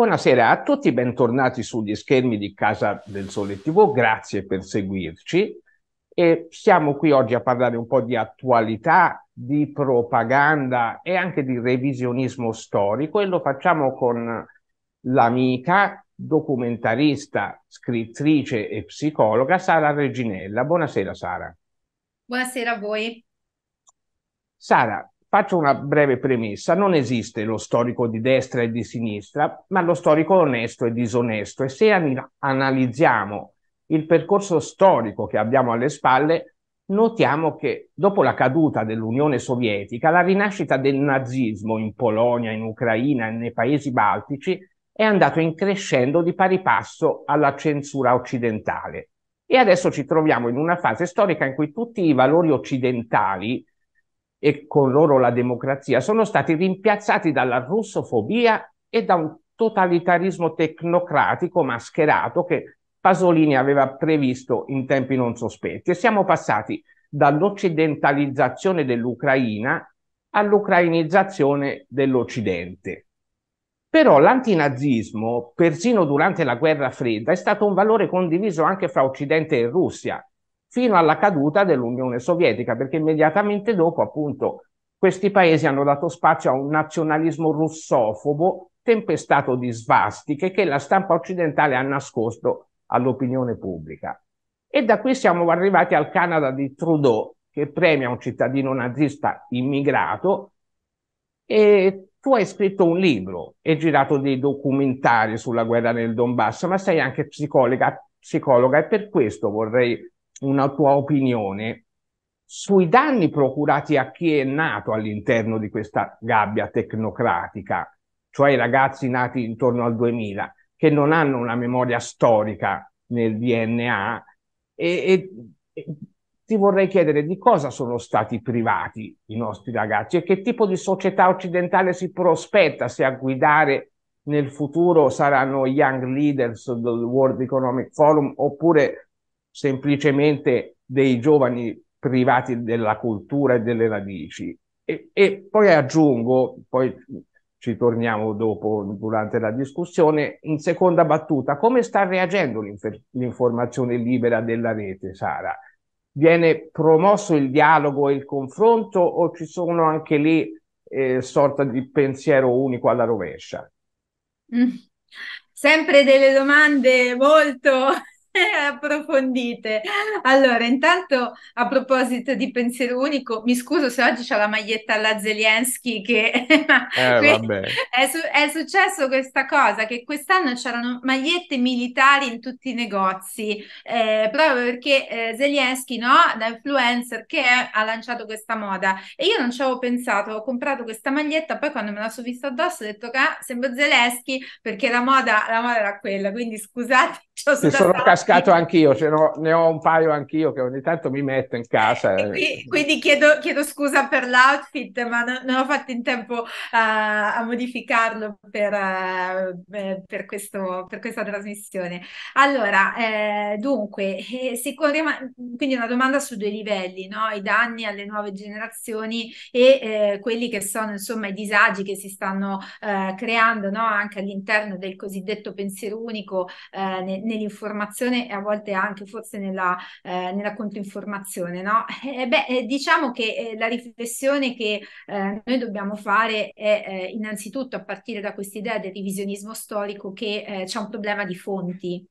Buonasera a tutti, bentornati sugli schermi di Casa del Sole TV, grazie per seguirci. E siamo qui oggi a parlare un po' di attualità, di propaganda e anche di revisionismo storico e lo facciamo con l'amica documentarista, scrittrice e psicologa Sara Reginella. Buonasera Sara. Buonasera a voi. Sara, Faccio una breve premessa, non esiste lo storico di destra e di sinistra, ma lo storico onesto e disonesto e se an- analizziamo il percorso storico che abbiamo alle spalle, notiamo che dopo la caduta dell'Unione Sovietica, la rinascita del nazismo in Polonia, in Ucraina e nei paesi baltici è andato increscendo di pari passo alla censura occidentale. E adesso ci troviamo in una fase storica in cui tutti i valori occidentali e con loro la democrazia sono stati rimpiazzati dalla russofobia e da un totalitarismo tecnocratico mascherato che Pasolini aveva previsto in tempi non sospetti e siamo passati dall'occidentalizzazione dell'Ucraina all'ucrainizzazione dell'Occidente. Però l'antinazismo, persino durante la guerra fredda, è stato un valore condiviso anche fra Occidente e Russia, fino alla caduta dell'Unione Sovietica, perché immediatamente dopo, appunto, questi paesi hanno dato spazio a un nazionalismo russofobo tempestato di svastiche che la stampa occidentale ha nascosto all'opinione pubblica. E da qui siamo arrivati al Canada di Trudeau, che premia un cittadino nazista immigrato. E tu hai scritto un libro e girato dei documentari sulla guerra nel Donbass, ma sei anche psicologa, psicologa e per questo vorrei una tua opinione sui danni procurati a chi è nato all'interno di questa gabbia tecnocratica, cioè i ragazzi nati intorno al 2000, che non hanno una memoria storica nel DNA e, e, ti vorrei chiedere di cosa sono stati privati i nostri ragazzi e che tipo di società occidentale si prospetta se a guidare nel futuro saranno young leaders del World Economic Forum oppure semplicemente dei giovani privati della cultura e delle radici. E, e poi aggiungo, poi ci torniamo dopo durante la discussione, in seconda battuta, come sta reagendo l'informazione libera della rete, Sara? Viene promosso il dialogo e il confronto o ci sono anche lì eh, sorta di pensiero unico alla rovescia? Mm. Sempre delle domande molto approfondite. Allora, intanto a proposito di pensiero unico, mi scuso se oggi c'è la maglietta alla Zelensky che eh, è, su- è, successo questa cosa che quest'anno c'erano magliette militari in tutti i negozi, eh, proprio perché eh, Zelensky, no, da influencer che è, ha lanciato questa moda e io non ci avevo pensato, ho comprato questa maglietta, poi quando me la sono vista addosso ho detto che ah, sembra Zelensky perché la moda, la moda era quella, quindi scusate sono Ci sono stati... cascato anch'io, cioè no, ne ho un paio anch'io che ogni tanto mi metto in casa. Qui, quindi chiedo, chiedo, scusa per l'outfit, ma non, non ho fatto in tempo uh, a modificarlo per, uh, per, questo, per, questa trasmissione. Allora, eh, dunque, eh, sicuramente, quindi una domanda su due livelli, no? i danni alle nuove generazioni e eh, quelli che sono insomma i disagi che si stanno creando no? anche all'interno del cosiddetto pensiero unico. Eh, nell'informazione e a volte anche forse nella, eh, nella controinformazione. No? E, eh, beh, eh, diciamo che eh, la riflessione che eh, noi dobbiamo fare è eh, innanzitutto a partire da questa idea del revisionismo storico che c'è un problema di fonti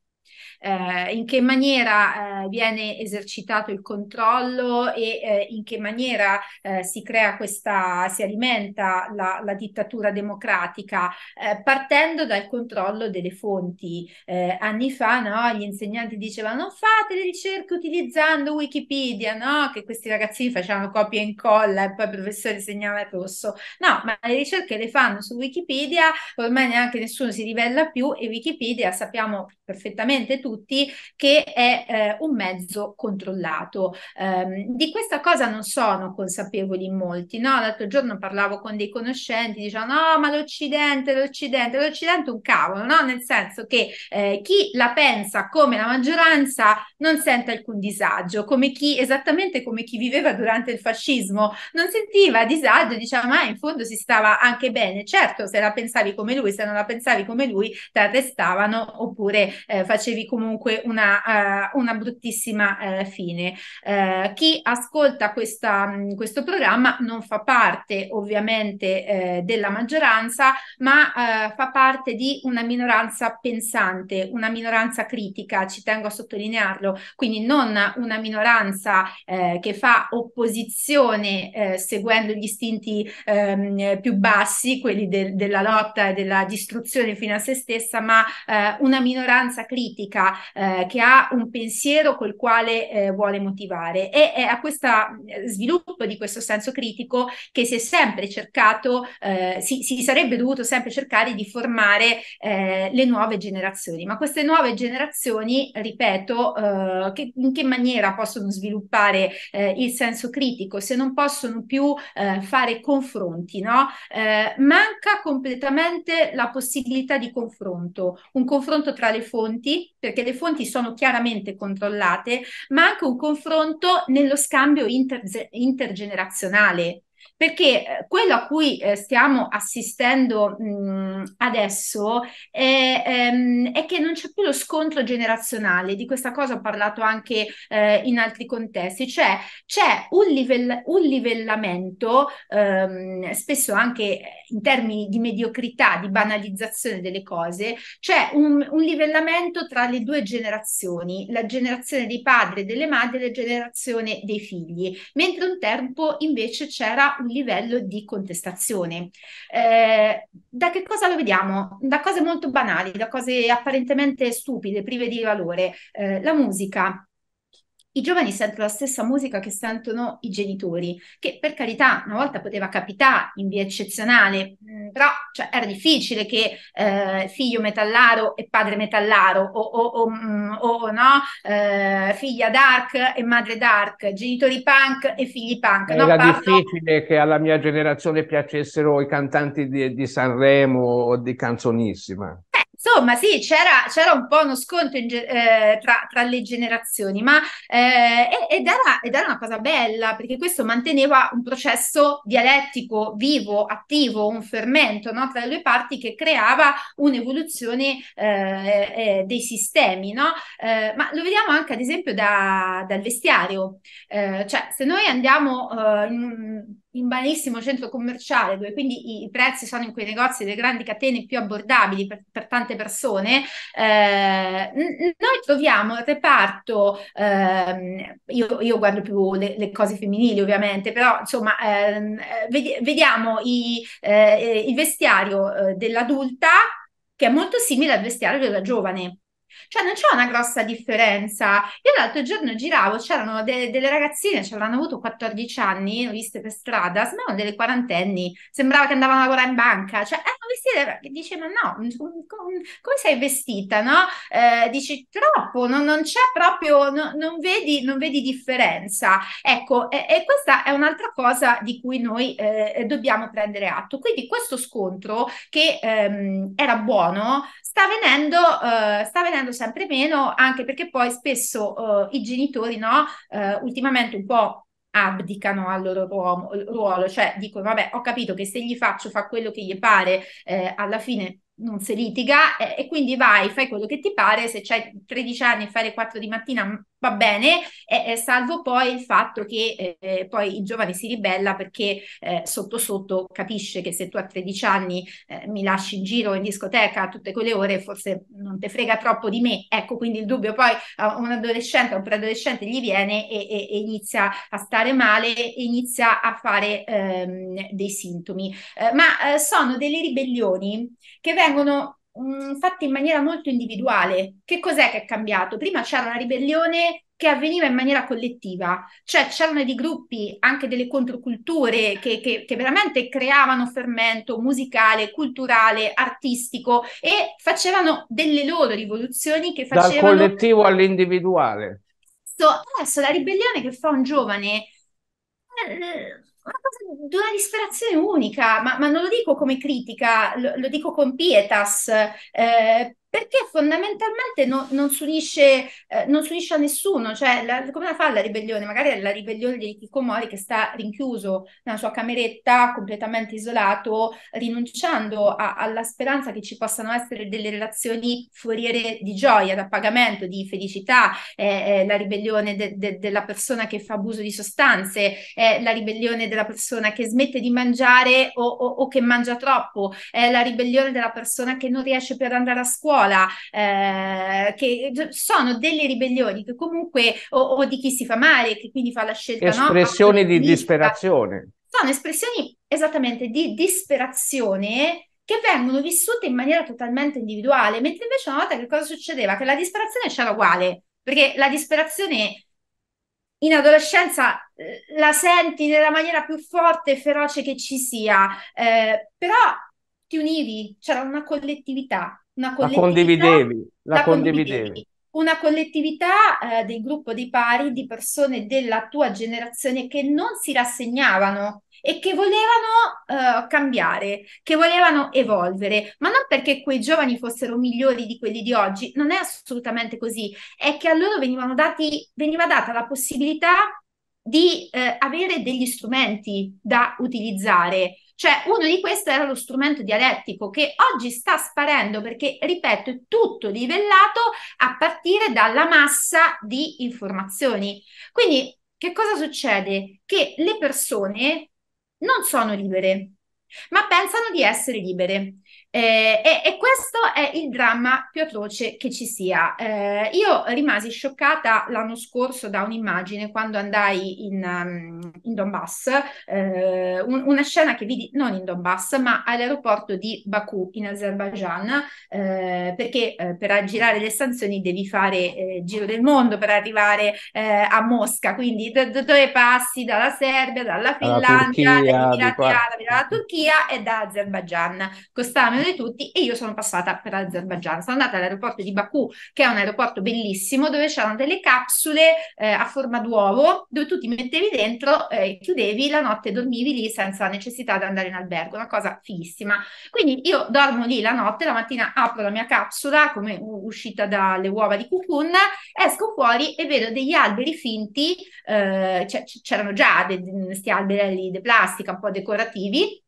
eh, in che maniera eh, viene esercitato il controllo e eh, in che maniera eh, si crea questa, si alimenta la, la dittatura democratica, eh, partendo dal controllo delle fonti. Eh, anni fa no, gli insegnanti dicevano non fate le ricerche utilizzando Wikipedia, no? che questi ragazzini facevano copia e incolla e poi il professore segnava il rosso. No, ma le ricerche le fanno su Wikipedia, ormai neanche nessuno si rivela più e Wikipedia sappiamo perfettamente tutti tutti che è eh, un mezzo controllato. Eh, di questa cosa non sono consapevoli molti, no? L'altro giorno parlavo con dei conoscenti, dicevano no, ma l'Occidente, l'Occidente, l'Occidente è un cavolo, no? Nel senso che eh, chi la pensa come la maggioranza non sente alcun disagio, come chi, esattamente come chi viveva durante il fascismo, non sentiva disagio, diceva ma in fondo si stava anche bene, certo se la pensavi come lui, se non la pensavi come lui, ti arrestavano oppure eh, facevi comunque comunque una, uh, una bruttissima uh, fine. Uh, chi ascolta questa, questo programma non fa parte ovviamente della maggioranza, ma fa parte di una minoranza pensante, una minoranza critica, ci tengo a sottolinearlo, quindi non una minoranza che fa opposizione seguendo gli istinti ehm, più bassi, quelli de- della lotta e della distruzione fino a se stessa, ma una minoranza critica eh, che ha un pensiero col quale eh, vuole motivare. E è a questo eh, sviluppo di questo senso critico che si è sempre cercato, eh, si, si, sarebbe dovuto sempre cercare di formare eh, le nuove generazioni. Ma queste nuove generazioni, ripeto, eh, che, in che maniera possono sviluppare il senso critico se non possono più fare confronti? No? manca completamente la possibilità di confronto, un confronto tra le fonti, perché le fonti sono chiaramente controllate, ma anche un confronto nello scambio inter- intergenerazionale, perché eh, quello a cui eh, stiamo assistendo mh, adesso è, ehm, è, che non c'è più lo scontro generazionale, di questa cosa ho parlato anche eh, in altri contesti, cioè c'è un, livell- un livellamento ehm, spesso anche in termini di mediocrità, di banalizzazione delle cose, c'è un, un livellamento tra le due generazioni, la generazione dei padri e delle madri e la generazione dei figli, mentre un tempo invece c'era un livello di contestazione. Eh, da che cosa lo vediamo? Da cose molto banali, da cose apparentemente stupide, prive di valore. Eh, la musica, i giovani sentono la stessa musica che sentono i genitori, che per carità una volta poteva capitare in via eccezionale, mm, però cioè, era difficile che eh, figlio metallaro e padre metallaro, o, o, o, mm, o no, eh, figlia dark e madre dark, genitori punk e figli punk. Era no, parlo... difficile che alla mia generazione piacessero i cantanti di, di Sanremo o di Canzonissima. Insomma, sì, c'era, c'era, un po' uno scontro ge- eh, tra, tra, le generazioni, ma eh, ed, era, ed, era, una cosa bella perché questo manteneva un processo dialettico vivo, attivo, un fermento no? tra le due parti che creava un'evoluzione eh, eh dei sistemi. No? Eh, ma lo vediamo anche, ad esempio, da, dal vestiario. Eh, cioè, se noi andiamo in, in banalissimo centro commerciale, dove quindi i, prezzi sono in quei negozi delle grandi catene più abbordabili per, per tante persone, eh, noi troviamo il reparto, eh, io, io, guardo più le, le, cose femminili ovviamente, però insomma eh, ved- vediamo i, eh, il vestiario eh, dell'adulta che è molto simile al vestiario della giovane. Cioè non c'è una grossa differenza. Io l'altro giorno giravo, c'erano de- delle ragazzine, ce l'hanno avuto 14 anni, ho viste per strada, sembravano delle quarantenni, sembrava che andavano a lavorare in banca, cioè erano vestite, dice ma no, mm, com- mm, com- mm, come sei vestita, no? Eh, dici troppo, no, non c'è proprio, no, non, vedi, non, vedi, differenza. Ecco, e-, e, questa è un'altra cosa di cui noi eh, eh dobbiamo prendere atto. Quindi questo scontro che ehm, era buono sta venendo, eh, sta venendo usando sempre meno, anche perché poi spesso eh, i genitori, no, eh, ultimamente un po' abdicano al loro ruolo, cioè dicono vabbè ho capito che se gli faccio fa quello che gli pare, eh, alla fine non si litiga eh, e quindi vai, fai quello che ti pare, se c'hai 13 anni e fai le 4 di mattina va bene, eh, salvo poi il fatto che eh, eh, poi il giovane si ribella perché eh, sotto sotto capisce che se tu a 13 anni eh, mi lasci in giro in discoteca tutte quelle ore forse non te frega troppo di me, ecco quindi il dubbio poi a un adolescente, a un preadolescente gli viene e, e, e inizia a stare male e inizia a fare ehm, dei sintomi, eh, ma sono delle ribellioni che vengono mh, mm, fatte in maniera molto individuale. Che cos'è che è cambiato? Prima c'era una ribellione che avveniva in maniera collettiva, cioè c'erano dei gruppi, anche delle controculture che, che, che, veramente creavano fermento musicale, culturale, artistico e facevano delle loro rivoluzioni che facevano... Dal collettivo all'individuale. Adesso la ribellione che fa un giovane eh, una di una disperazione unica, ma, ma, non lo dico come critica, lo, lo dico con pietas, eh, perché fondamentalmente no, non, si unisce, eh, non si unisce a nessuno, cioè la, come la fa la ribellione? Magari è la ribellione di Kikomori che sta rinchiuso nella sua cameretta, completamente isolato, rinunciando a, alla speranza che ci possano essere delle relazioni foriere di gioia, da pagamento, di felicità, eh, eh, la ribellione de, de, della persona che fa abuso di sostanze, la ribellione della persona che smette di mangiare o, o, o che mangia troppo, la ribellione della persona che non riesce più ad andare a scuola scuola, eh, che sono delle ribellioni che comunque, o, o, di chi si fa male, che quindi fa la scelta. Espressioni no? di disperazione. Sono espressioni esattamente di disperazione che vengono vissute in maniera totalmente individuale, mentre invece una volta che cosa succedeva? Che la disperazione c'era uguale, perché la disperazione in adolescenza eh, la senti nella maniera più forte e feroce che ci sia, eh, però ti univi, c'era una collettività, una collettività, la condividevi, la la condividevi. condividevi. Una collettività eh, del gruppo dei pari di persone della tua generazione che non si rassegnavano e che volevano uh, cambiare, che volevano evolvere, ma non perché quei giovani fossero migliori di quelli di oggi, non è assolutamente così, è che a loro venivano dati, veniva data la possibilità di uh, avere degli strumenti da utilizzare. Cioè, uno di questi era lo strumento dialettico che oggi sta sparendo perché, ripeto, è tutto livellato a partire dalla massa di informazioni. Quindi, che cosa succede? Che le persone non sono libere, ma pensano di essere libere. Eh, e, e, questo è il dramma più atroce che ci sia. Eh, io rimasi scioccata l'anno scorso da un'immagine quando andai in, um, in Donbass, eh, un, una scena che vidi non in Donbass, ma all'aeroporto di Baku in Azerbaijan, eh, perché eh, per aggirare le sanzioni devi fare il eh, giro del mondo per arrivare a Mosca, quindi da d- dove passi dalla Serbia, dalla Finlandia, dalla Turchia, dalla Turchia e da Azerbaijan. Costa stava di tutti e io sono passata per l'Azerbaigian. Sono andata all'aeroporto di Baku, che è un aeroporto bellissimo, dove c'erano delle capsule eh, a forma d'uovo, dove tu ti mettevi dentro, eh, chiudevi la notte e dormivi lì senza necessità di andare in albergo, una cosa fighissima. Quindi io dormo lì la notte, la mattina apro la mia capsula come uscita dalle uova di cucun, esco fuori e vedo degli alberi finti, eh, c- c'erano già questi de- alberi di plastica un po' decorativi,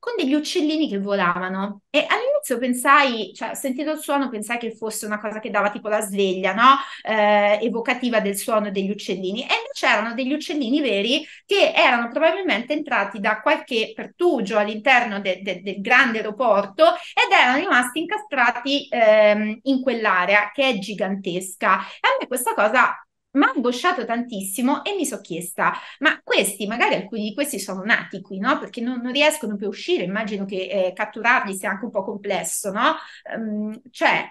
con degli uccellini che volavano. E all'inizio pensai, cioè ho sentito il suono, pensai che fosse una cosa che dava tipo la sveglia, no? Eh, evocativa del suono degli uccellini. E c'erano degli uccellini veri che erano probabilmente entrati da qualche pertugio all'interno de- de- del grande aeroporto ed erano rimasti incastrati ehm, in quell'area che è gigantesca. E a me questa cosa mi ha angosciato tantissimo e mi sono chiesta, ma questi, magari alcuni di questi sono nati qui, no? Perché non, non riescono più a uscire, immagino che eh, catturarli sia anche un po' complesso, no? Um, cioè,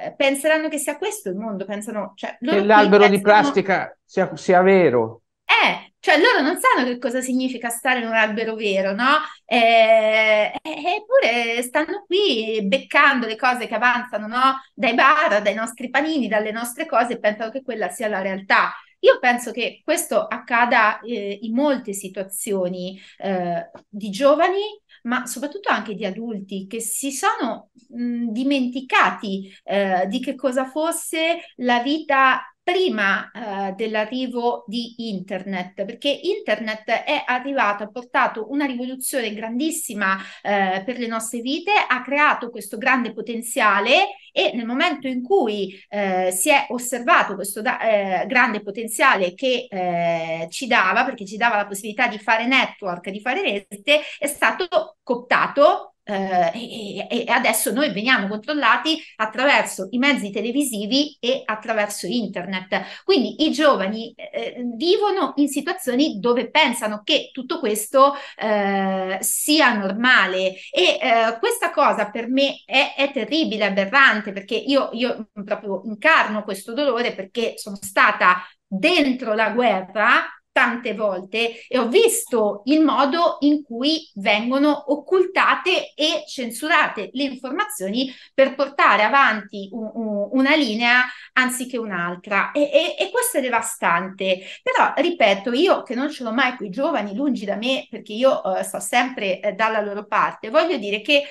eh, penseranno che sia questo il mondo, pensano... Cioè, che l'albero pensano... di plastica sia, sia vero è, eh, cioè loro non sanno che cosa significa stare in un albero vero, no? Eh, eh, eppure stanno qui beccando le cose che avanzano, no? Dai bar, dai nostri panini, dalle nostre cose e pensano che quella sia la realtà. Io penso che questo accada eh, in molte situazioni eh, di giovani, ma soprattutto anche di adulti che si sono mh, dimenticati eh, di che cosa fosse la vita prima eh, dell'arrivo di internet, perché internet è arrivato, ha portato una rivoluzione grandissima eh, per le nostre vite, ha creato questo grande potenziale e nel momento in cui eh, si è osservato questo da, eh, grande potenziale che eh, ci dava, perché ci dava la possibilità di fare network, di fare rete, è stato cooptato eh, e, e, adesso noi veniamo controllati attraverso i mezzi televisivi e attraverso internet. Quindi i giovani eh, vivono in situazioni dove pensano che tutto questo eh, sia normale e eh, questa cosa per me è, è terribile, aberrante, perché io, io proprio incarno questo dolore perché sono stata dentro la guerra tante volte e ho visto il modo in cui vengono occultate e censurate le informazioni per portare avanti un, un, una linea anziché un'altra e, e, e, questo è devastante però ripeto io che non ce l'ho mai con i giovani lungi da me perché io eh, sto sempre eh, dalla loro parte voglio dire che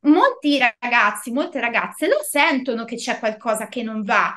molti ragazzi molte ragazze lo sentono che c'è qualcosa che non va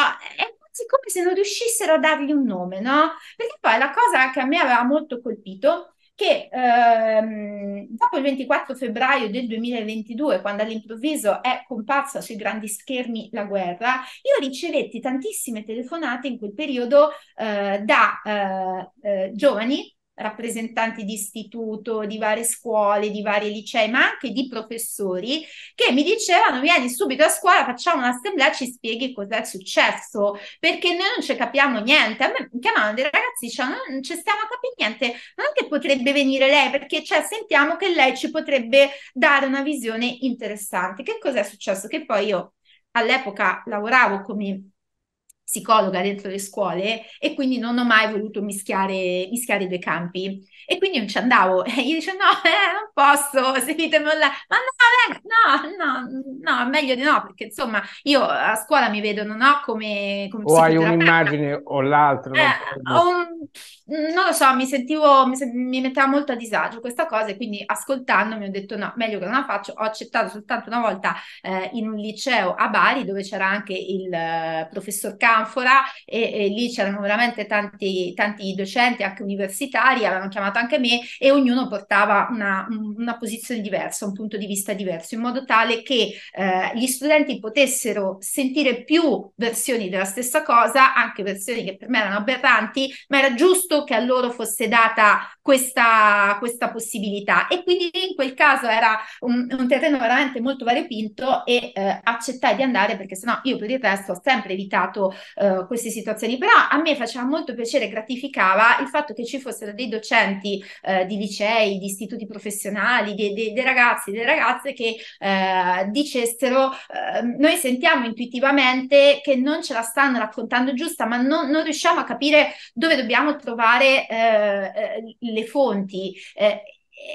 Ah, è come se non riuscissero a dargli un nome, no? Perché poi la cosa che a me aveva molto colpito che ehm, dopo il 24 febbraio del 2022, quando all'improvviso è comparsa sui grandi schermi la guerra, io ricevetti tantissime telefonate in quel periodo eh, da eh, eh, giovani rappresentanti di istituto, di varie scuole, di vari licei, ma anche di professori che mi dicevano vieni subito a scuola, facciamo un'assemblea, ci spieghi cosa è successo, perché noi non ci capiamo niente. A me chiamavano dei ragazzi, dicevano non ci stiamo a capire niente, ma che potrebbe venire lei, perché cioè, sentiamo che lei ci potrebbe dare una visione interessante. Che cosa è successo? Che poi io all'epoca lavoravo come psicologa dentro le scuole e quindi non ho mai voluto mischiare, mischiare i due campi. E quindi non ci andavo. E io dicevo, no, eh, non posso, se ditemi Ma no, eh, no, no, no, meglio di no, perché insomma io a scuola mi vedono, no, come, come O hai un'immagine o l'altra. Eh, non, non lo so, mi sentivo, mi, mi metteva molto a disagio questa cosa e quindi ascoltandomi ho detto no, meglio che non la faccio. Ho accettato soltanto una volta eh, in un liceo a Bari dove c'era anche il eh, professor Campo all'Anfora e, e lì c'erano veramente tanti, tanti docenti, anche universitari, avevano chiamato anche me e ognuno portava una, una posizione diversa, un punto di vista diverso, in modo tale che eh, gli studenti potessero sentire più versioni della stessa cosa, anche versioni che per me erano aberranti, ma era giusto che a loro fosse data questa, questa possibilità. E quindi in quel caso era un, un terreno veramente molto variopinto e eh, accettai di andare perché sennò io per il resto ho sempre evitato eh, queste situazioni, però a me faceva molto piacere, gratificava il fatto che ci fossero dei docenti eh, di licei, di istituti professionali, dei, dei, dei ragazzi, delle ragazze che eh, dicessero eh, noi sentiamo intuitivamente che non ce la stanno raccontando giusta, ma non, non riusciamo a capire dove dobbiamo trovare eh, le fonti.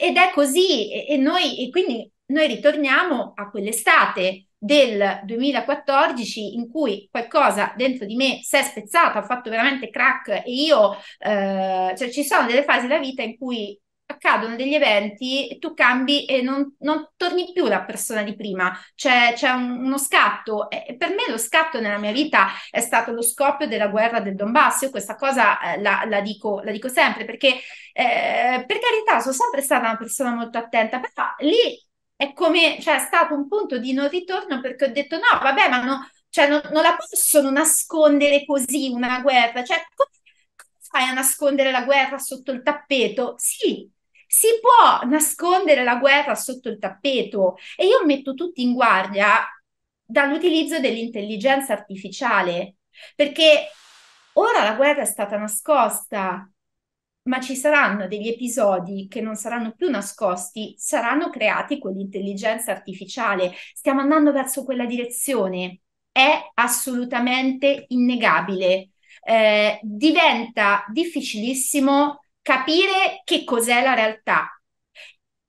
ed è così, e, e noi, e quindi noi ritorniamo a quell'estate del 2014 in cui qualcosa dentro di me si è spezzato, ha fatto veramente crack e io, eh, cioè ci sono delle fasi della vita in cui accadono degli eventi e tu cambi e non, non, torni più la persona di prima, c'è, c'è un, uno scatto e per me lo scatto nella mia vita è stato lo scoppio della guerra del Donbass, io questa cosa eh, la, la, dico, la, dico, sempre perché eh, per carità sono sempre stata una persona molto attenta, però lì è come, cioè, è stato un punto di non ritorno perché ho detto no, vabbè, ma no, cioè, no, non la possono nascondere così una guerra, cioè, come, come fai a nascondere la guerra sotto il tappeto? Sì, si può nascondere la guerra sotto il tappeto e io metto tutti in guardia dall'utilizzo dell'intelligenza artificiale, perché ora la guerra è stata nascosta, ma ci saranno degli episodi che non saranno più nascosti, saranno creati con l'intelligenza artificiale. Stiamo andando verso quella direzione, è assolutamente innegabile. Eh, diventa difficilissimo capire che cos'è la realtà.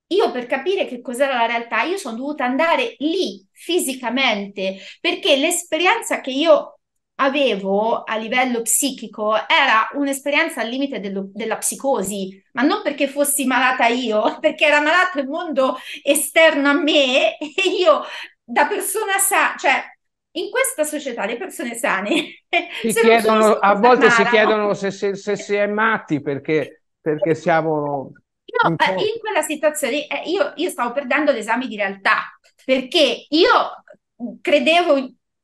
Io per capire che cos'era la realtà, io sono dovuta andare lì fisicamente perché l'esperienza che io avevo a livello psichico era un'esperienza al limite dello, della psicosi, ma non perché fossi malata io, perché era malato il mondo esterno a me e io da persona sana, cioè in questa società le persone sane chiedono, a volte si chiedono se, se, se, si è matti perché, perché siamo... Io, eh, in, quella situazione eh, io, io stavo perdendo l'esame di realtà perché io credevo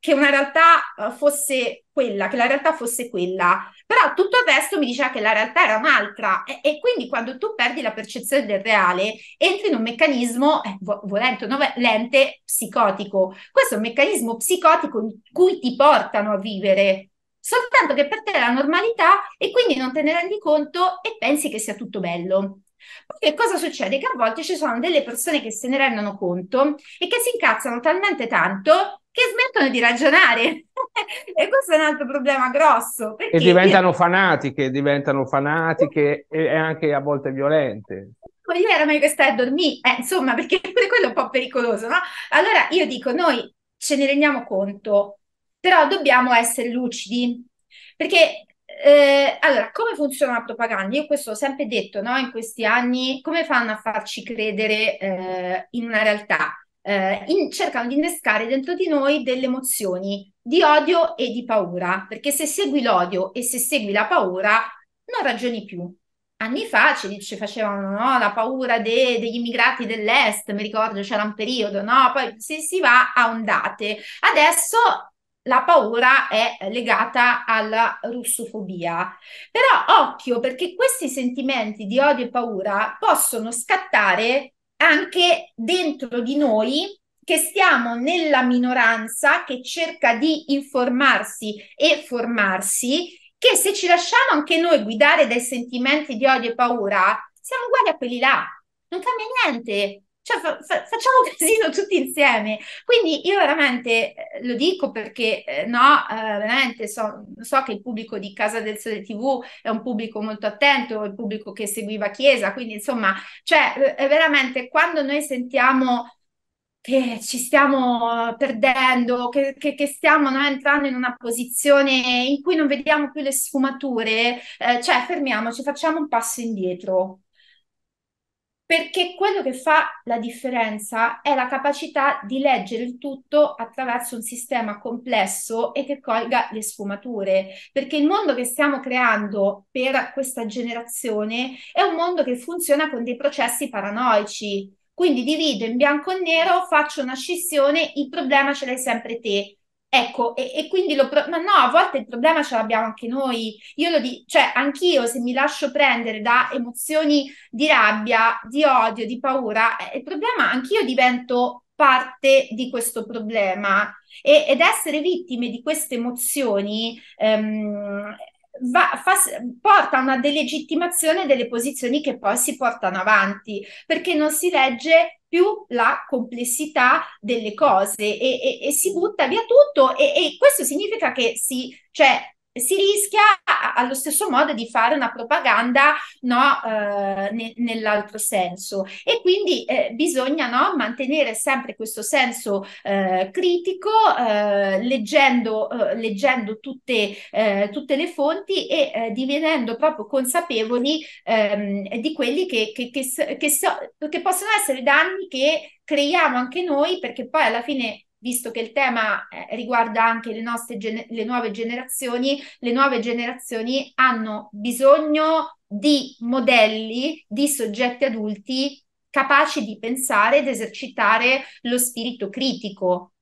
che una realtà eh, fosse quella, che la realtà fosse quella, però tutto il resto mi diceva che la realtà era un'altra e, e quindi quando tu perdi la percezione del reale entri in un meccanismo, eh, volente o no volente, psicotico. Questo è un meccanismo psicotico in cui ti portano a vivere, soltanto che per te è la normalità e quindi non te ne rendi conto e pensi che sia tutto bello. Che cosa succede? Che a volte ci sono delle persone che se ne rendono conto e che si incazzano talmente tanto che smettono di ragionare. e questo è un altro problema grosso. Perché... E diventano fanatiche, diventano fanatiche e anche a volte violente. Come dire, era meglio che stai a dormire, eh, insomma, perché pure quello è un po' pericoloso, no? Allora io dico, noi ce ne rendiamo conto, però dobbiamo essere lucidi, perché eh, allora, come funziona la propaganda? Io questo ho sempre detto, no? In questi anni, come fanno a farci credere eh, in una realtà? eh, in, cercano di innescare dentro di noi delle emozioni di odio e di paura, perché se segui l'odio e se segui la paura non ragioni più. Anni fa ci, ci facevano no, la paura de, degli immigrati dell'est, mi ricordo c'era un periodo, no? poi se si va a ondate. Adesso la paura è legata alla russofobia. Però occhio perché questi sentimenti di odio e paura possono scattare anche dentro di noi che stiamo nella minoranza che cerca di informarsi e formarsi, che se ci lasciamo anche noi guidare dai sentimenti di odio e paura, siamo uguali a quelli là, non cambia niente. Cioè, fa- fa- facciamo casino tutti insieme. Quindi io veramente eh, lo dico perché eh, no, eh, veramente so, so, che il pubblico di Casa del Sole TV è un pubblico molto attento, il pubblico che seguiva Chiesa, quindi insomma, cioè eh, veramente quando noi sentiamo che ci stiamo perdendo, che, che, che stiamo no, entrando in una posizione in cui non vediamo più le sfumature, cioè fermiamoci, facciamo un passo indietro perché quello che fa la differenza è la capacità di leggere il tutto attraverso un sistema complesso e che colga le sfumature, perché il mondo che stiamo creando per questa generazione è un mondo che funziona con dei processi paranoici. Quindi divido in bianco e nero, faccio una scissione, il problema ce l'hai sempre te. Ecco, e, e quindi lo... Pro- ma no, a volte il problema ce l'abbiamo anche noi. Io lo dico, cioè anch'io se mi lascio prendere da emozioni di rabbia, di odio, di paura, eh, il problema anch'io divento parte di questo problema e, ed essere vittime di queste emozioni ehm, va, fa, porta a una delegittimazione delle posizioni che poi si portano avanti perché non si legge più la complessità delle cose e, e, e si butta via tutto e, e questo significa che si, cioè, si rischia allo stesso modo di fare una propaganda no, eh, ne, nell'altro senso e quindi eh, bisogna no, mantenere sempre questo senso eh, critico eh, leggendo, eh, leggendo tutte, eh, tutte, le fonti e divenendo proprio consapevoli ehm, di quelli che, che, che, so, che possono essere danni che creiamo anche noi perché poi alla fine visto che il tema eh, riguarda anche le, nostre gener- le nuove generazioni, le nuove generazioni hanno bisogno di modelli di soggetti adulti capaci di pensare ed esercitare lo spirito critico,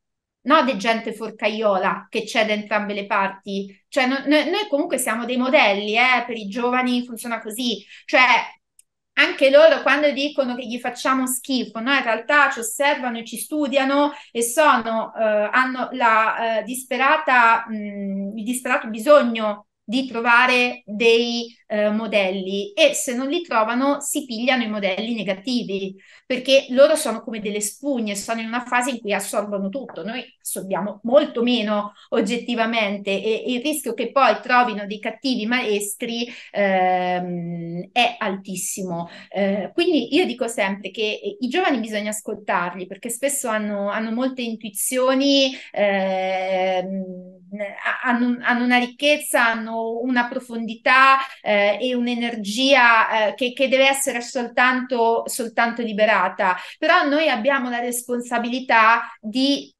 no di gente forcaiola che c'è da entrambe le parti. Cioè, no, noi, comunque siamo dei modelli, eh? per i giovani funziona così, cioè anche loro quando dicono che gli facciamo schifo, no? in realtà ci osservano e ci studiano e sono, eh, hanno la, eh, disperata, mh, mm, il disperato bisogno di trovare dei eh, modelli e se non li trovano si pigliano i modelli negativi perché loro sono come delle spugne, sono in una fase in cui assorbono tutto, noi assorbiamo molto meno oggettivamente e, e il rischio che poi trovino dei cattivi maestri ehm, è altissimo. Eh, quindi io dico sempre che i giovani bisogna ascoltarli perché spesso hanno, hanno molte intuizioni. Ehm, hanno, hanno, una ricchezza, hanno una profondità eh, e un'energia eh, che, che, deve essere soltanto, soltanto liberata, però noi abbiamo la responsabilità di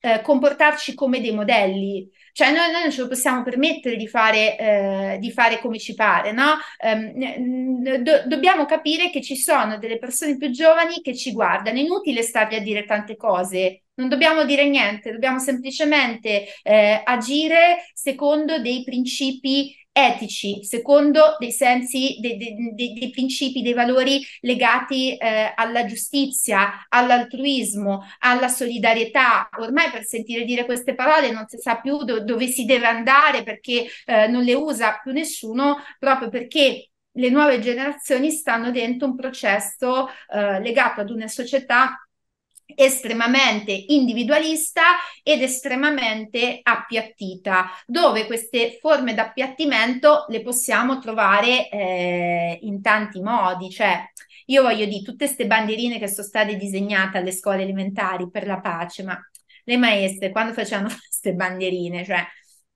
eh, comportarci come dei modelli. Cioè noi, noi, non ce lo possiamo permettere di fare, eh, di fare come ci pare, no? Ehm, do, dobbiamo capire che ci sono delle persone più giovani che ci guardano, è inutile starvi a dire tante cose, non dobbiamo dire niente, dobbiamo semplicemente eh, agire secondo dei principi etici, secondo dei sensi, dei, dei, dei principi, dei valori legati eh, alla giustizia, all'altruismo, alla solidarietà. Ormai per sentire dire queste parole non si sa più do, dove si deve andare perché eh, non le usa più nessuno, proprio perché le nuove generazioni stanno dentro un processo eh, legato ad una società estremamente individualista ed estremamente appiattita, dove queste forme d'appiattimento le possiamo trovare eh, in tanti modi, cioè io voglio dire tutte queste bandierine che sono state disegnate alle scuole elementari per la pace, ma le maestre quando facevano queste bandierine, cioè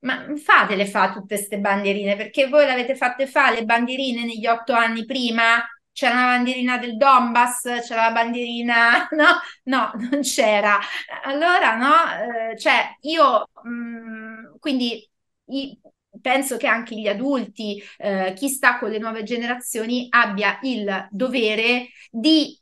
ma fatele fa tutte queste bandierine perché voi l'avete fatte fare le bandierine negli otto anni prima c'era una bandierina del Donbass, c'era la bandierina, no, no, non c'era. Allora, no, eh, cioè io, mh, mm, quindi i, penso che anche gli adulti, eh, chi sta con le nuove generazioni, abbia il dovere di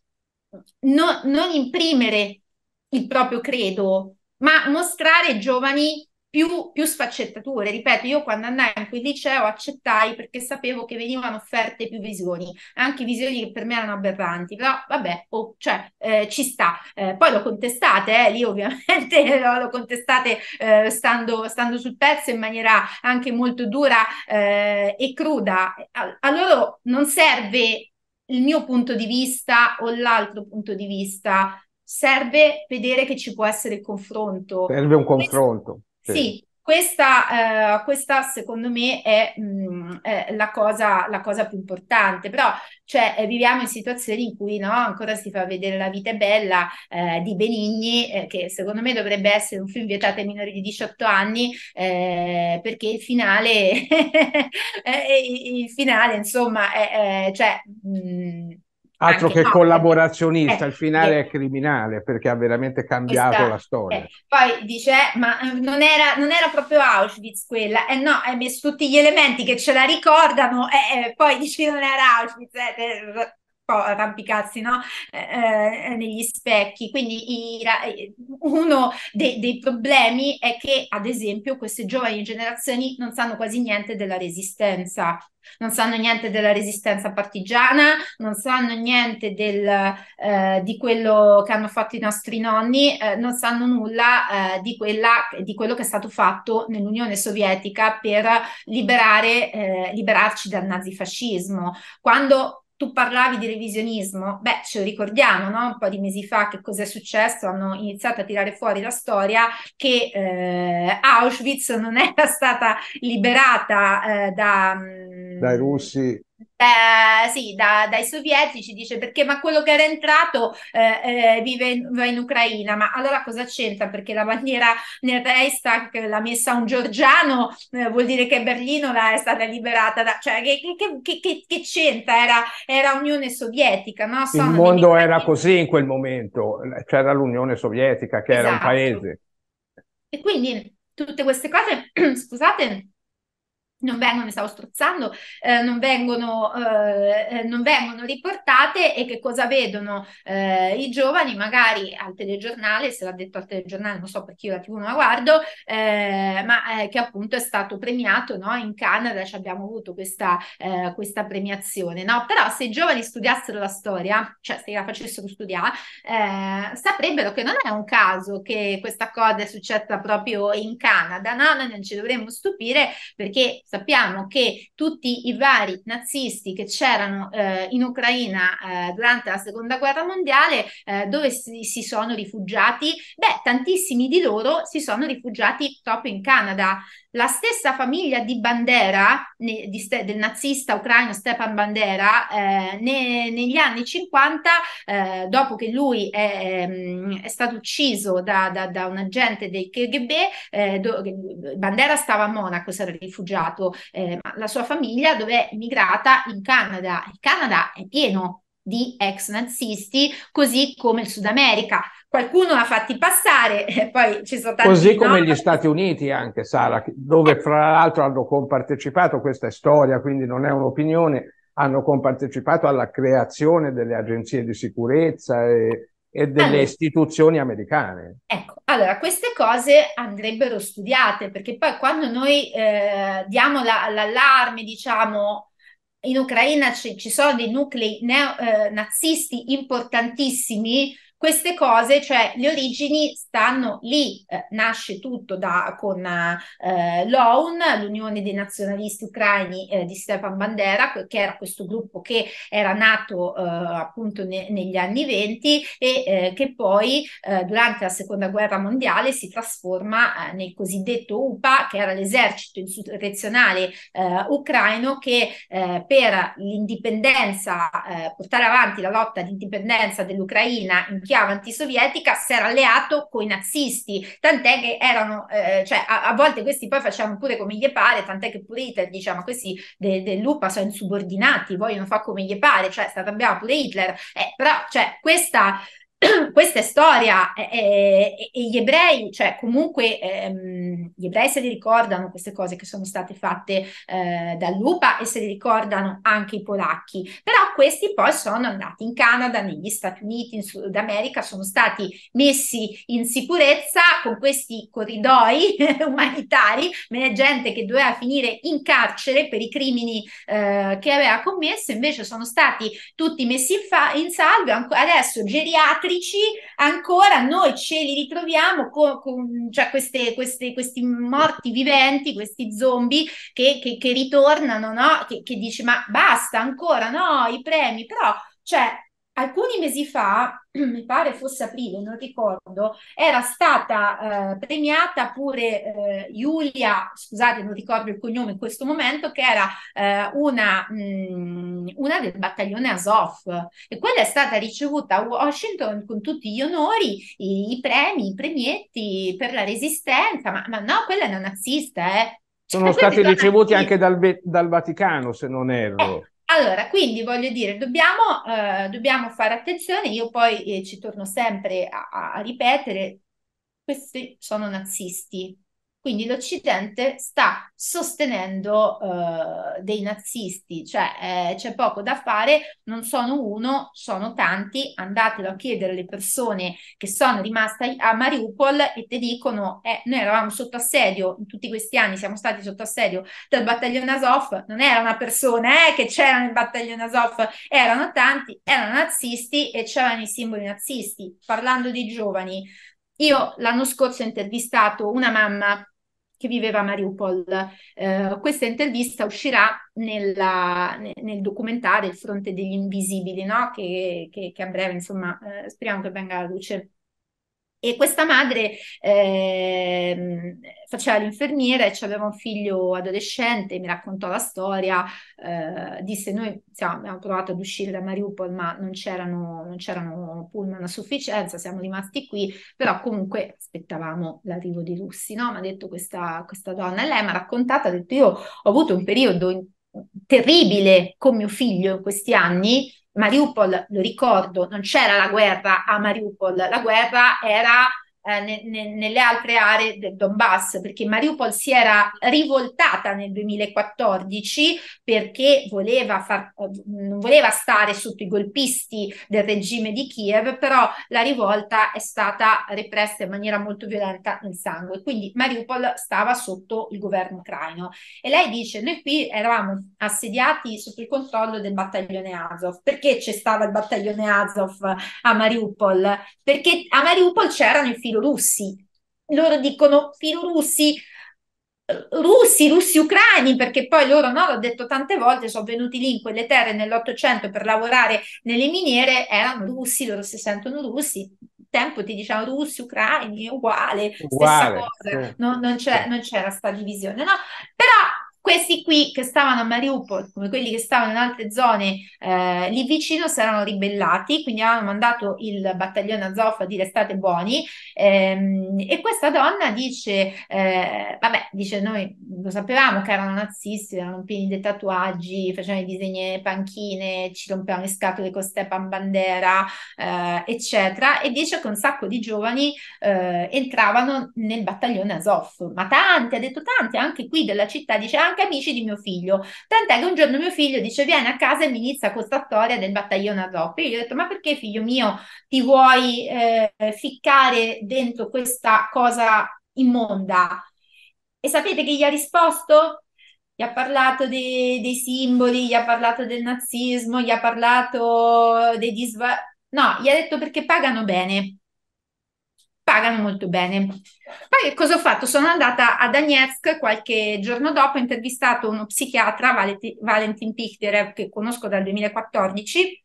no, non imprimere il proprio credo, ma mostrare ai giovani più, più, sfaccettature. Ripeto, io quando andai in quel liceo accettai perché sapevo che venivano offerte più visioni, anche visioni che per me erano aberranti, però vabbè, oh, cioè, eh, ci sta. Eh, poi lo contestate, eh, lì ovviamente lo, lo contestate eh, stando, stando, sul pezzo in maniera anche molto dura eh, e cruda. A, a loro non serve il mio punto di vista o l'altro punto di vista, serve vedere che ci può essere il confronto. Serve un confronto. Sì, questa, eh, questa, secondo me è, mh, mm, è la, cosa, la, cosa, più importante, però cioè, eh, viviamo in situazioni in cui no, ancora si fa vedere La vita è bella eh, di Benigni, eh, che secondo me dovrebbe essere un film vietato ai minori di 18 anni, eh, perché il finale, eh, il finale insomma, è, è cioè, mh, mm, Altro che collaborazionista, eh, il finale eh, è criminale perché ha veramente cambiato esatto, la storia. Eh. Poi dice, eh, ma eh, non era, non era, proprio Auschwitz quella, eh no, hai eh, messo tutti gli elementi che ce la ricordano e poi dici non era Auschwitz, po' arrampicarsi no? Eh, eh, negli specchi. Quindi i, uno de, dei problemi è che, ad esempio, queste giovani generazioni non sanno quasi niente della resistenza. Non sanno niente della resistenza partigiana, non sanno niente del, eh, di quello che hanno fatto i nostri nonni, eh, non sanno nulla eh, di, quella, di, quello che è stato fatto nell'Unione Sovietica per liberare, liberarci dal nazifascismo. Quando tu parlavi di revisionismo, beh, ce lo ricordiamo, no? Un po' di mesi fa che cosa è successo? Hanno iniziato a tirare fuori la storia che eh, Auschwitz non era stata liberata eh, da, mm, dai russi da, sì, da, dai sovietici dice perché ma quello che era entrato eh, eh vive in, in Ucraina ma allora cosa c'entra perché la bandiera nel Reichstag l'ha messa un giorgiano, eh, vuol dire che Berlino la, è stata liberata da, cioè che, che, che, che c'entra era, era, Unione Sovietica no? Sono il mondo era così in quel momento c'era l'Unione Sovietica che esatto. era un esatto. paese e quindi tutte queste cose scusate non vengono, mi stavo strozzando, eh, non, vengono, eh, eh, non, vengono, riportate e che cosa vedono eh, i giovani, magari al telegiornale, se l'ha detto al telegiornale, non so perché io la TV non la guardo, eh, ma eh, che appunto è stato premiato no? in Canada, ci abbiamo avuto questa, questa premiazione. No? Però se i giovani studiassero la storia, cioè se la facessero studiare, saprebbero che non è un caso che questa cosa è successa proprio in Canada, no? noi non ci dovremmo stupire perché sappiamo che tutti i vari nazisti che c'erano eh, in Ucraina eh, durante la seconda guerra mondiale, eh, dove si, si, sono rifugiati? Beh, tantissimi di loro si sono rifugiati proprio in Canada. La stessa famiglia di Bandera, ne, di del nazista ucraino Stepan Bandera, eh, ne, negli anni 50, eh, dopo che lui è, ehm, è stato ucciso da, da, da, un agente del KGB, eh, do, Bandera stava a Monaco, si era rifugiato, eh, ma la sua famiglia dove è migrata in Canada. Il Canada è pieno di ex nazisti, così come il Sud America. Qualcuno l'ha fatti passare, e poi ci sono tanti. Così come no? gli Stati Uniti, anche Sara, dove fra l'altro hanno compartecipato, questa è storia, quindi non è un'opinione, hanno compartecipato alla creazione delle agenzie di sicurezza e, e delle allora, istituzioni americane. Ecco, allora queste cose andrebbero studiate perché poi quando noi eh, diamo la, l'allarme, diciamo in Ucraina ci, ci sono dei nuclei neonazisti eh, importantissimi queste cose, cioè le origini stanno lì, eh, nasce tutto da, con eh, l'OUN, l'Unione dei Nazionalisti Ucraini eh, di Stepan Bandera, che era questo gruppo che era nato eh, appunto ne, negli anni venti e eh, che poi eh, durante la seconda guerra mondiale si trasforma nel cosiddetto UPA, che era l'esercito insurrezionale ucraino che per l'indipendenza, portare avanti la lotta all'indipendenza dell'Ucraina in chiara antisovietica, si era alleato con i nazisti, tant'è che erano, eh, cioè a, a, volte questi poi facevano pure come gli pare, tant'è che pure Hitler diciamo, questi del de Lupa sono insubordinati, vogliono fare come gli pare, cioè è stata brava pure Hitler, eh, però cioè questa... questa è storia e, e gli ebrei, cioè comunque ehm, gli ebrei se li ricordano queste cose che sono state fatte eh, dall'UPA e se li ricordano anche i polacchi, però questi poi sono andati in Canada, negli Stati Uniti, in Sud America, sono stati messi in sicurezza con questi corridoi umanitari, gente che doveva finire in carcere per i crimini eh, che aveva commesso, invece sono stati tutti messi in, fa- in salvo, adesso geriati matrici, ancora noi ce li ritroviamo con, con cioè queste, queste, questi morti viventi, questi zombie che, che, che ritornano, no? che, che dice ma basta ancora, no, i premi, però cioè alcuni mesi fa, mi pare fosse aprile, non ricordo, era stata eh, premiata pure eh, Giulia, scusate non ricordo il cognome in questo momento, che era eh, una, mh, mm, una, del battaglione Azov e quella è stata ricevuta a Washington con tutti gli onori, i, i premi, i premietti per la resistenza, ma, ma no, quella è una nazista, eh. Sono stati ricevuti anche dal, dal, Vaticano, se non erro. Eh, allora, quindi voglio dire, dobbiamo, eh, dobbiamo fare attenzione, io poi eh, ci torno sempre a, a ripetere, questi sono nazisti, quindi l'Occidente sta sostenendo eh, dei nazisti, cioè eh, c'è poco da fare, non sono uno, sono tanti, andatelo a chiedere alle persone che sono rimaste a Mariupol e ti dicono, eh, noi eravamo sotto assedio, in tutti questi anni siamo stati sotto assedio dal battaglione Azov, non era una persona eh, che c'era nel battaglione Azov, erano tanti, erano nazisti e c'erano i simboli nazisti. Parlando di giovani, io l'anno scorso ho intervistato una mamma che viveva a Mariupol. Eh, questa intervista uscirà nella, nel, documentario Il fronte degli invisibili, no? che, che, che, a breve, insomma, eh, speriamo che venga alla luce. E questa madre eh, faceva l'infermiera e aveva un figlio adolescente, mi raccontò la storia, eh, disse noi siamo, abbiamo provato ad uscire da Mariupol ma non c'erano, non c'erano pullman a sufficienza, siamo rimasti qui, però comunque aspettavamo l'arrivo dei russi, no? Mi ha detto questa, questa donna e lei mi ha raccontato, ha detto io ho avuto un periodo terribile con mio figlio in questi anni Mariupol, lo ricordo, non c'era la guerra a Mariupol, la guerra era eh, ne, ne, nelle altre aree del Donbass, perché Mariupol si era rivoltata nel 2014 perché voleva, far, non voleva stare sotto i golpisti del regime di Kiev, però la rivolta è stata repressa in maniera molto violenta nel sangue, quindi Mariupol stava sotto il governo ucraino. E lei dice, noi qui eravamo assediati sotto il controllo del battaglione Azov. Perché c'è stava il battaglione Azov a Mariupol? Perché a Mariupol c'erano i filo filorussi. Loro dicono filorussi, russi, russi ucraini, perché poi loro, no, l'ho detto tante volte, sono venuti lì in quelle terre nell'Ottocento per lavorare nelle miniere, erano russi, loro si sentono russi. Tempo ti diciamo russi, ucraini, uguale, uguale stessa cosa, non, non, c'era, non c'era sta divisione, no? Però questi qui che stavano a Mariupol, come quelli che stavano in altre zone eh, lì vicino, si erano ribellati, quindi avevano mandato il battaglione Azov a dire state buoni. Ehm, e questa donna dice, eh, vabbè, dice noi lo sapevamo che erano nazisti, erano pieni di tatuaggi, facevano i disegni panchine, ci rompevano le scatole con Stepan Bandera, eh, eccetera. E dice che un sacco di giovani eh, entravano nel battaglione Azov, ma tanti, ha detto tanti, anche qui della città, dice anche anche amici di mio figlio. Tant'è che un giorno mio figlio dice vieni a casa e mi inizia questa storia del battaglione a zoppi. Io gli ho detto ma perché figlio mio ti vuoi eh, ficcare dentro questa cosa immonda? E sapete chi gli ha risposto? gli ha parlato dei, dei, simboli, gli ha parlato del nazismo, gli ha parlato dei disva... No, gli ha detto perché pagano bene pagano molto bene. Poi cosa ho fatto? Sono andata a Donetsk qualche giorno dopo, ho intervistato uno psichiatra, Valentin Pichterev, che conosco dal 2014,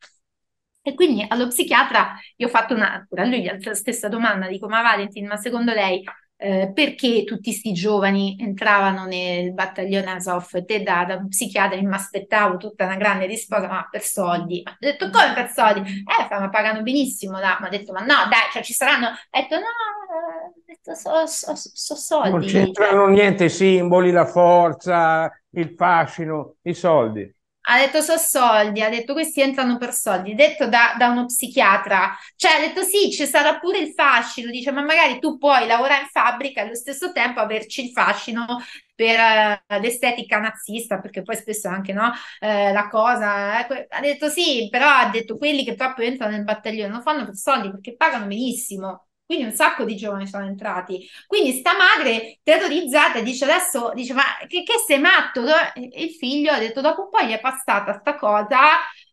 e quindi allo psichiatra gli ho fatto una, lui la stessa domanda, dico ma Valentin, ma secondo lei eh, perché tutti questi giovani entravano nel battaglione Azov e da, da un psichiatra mi aspettavo tutta una grande risposta ma per soldi ma ho detto come per soldi? eh fa, ma pagano benissimo là mi ha detto ma no dai cioè ci saranno ho detto no ho detto so, so, so soldi non c'entrano niente i simboli la forza il fascino i soldi ha detto so soldi, ha detto questi entrano per soldi, detto da, da, uno psichiatra, cioè ha detto sì, ci sarà pure il fascino, dice ma magari tu puoi lavorare in fabbrica e allo stesso tempo averci il fascino per uh, l'estetica nazista, perché poi spesso anche no, eh, la cosa, eh, ha detto sì, però ha detto quelli che proprio entrano nel battaglione non fanno per soldi perché pagano benissimo. Quindi un sacco di giovani sono entrati. Quindi sta madre terrorizzata dice adesso, dice ma che, che sei matto? il figlio ha detto dopo un po' gli è passata sta cosa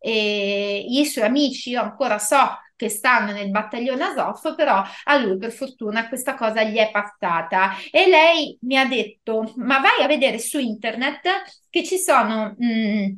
e i suoi amici, io ancora so che stanno nel battaglione Azov, però a lui per fortuna questa cosa gli è passata e lei mi ha detto ma vai a vedere su internet che ci sono... Mh, mm,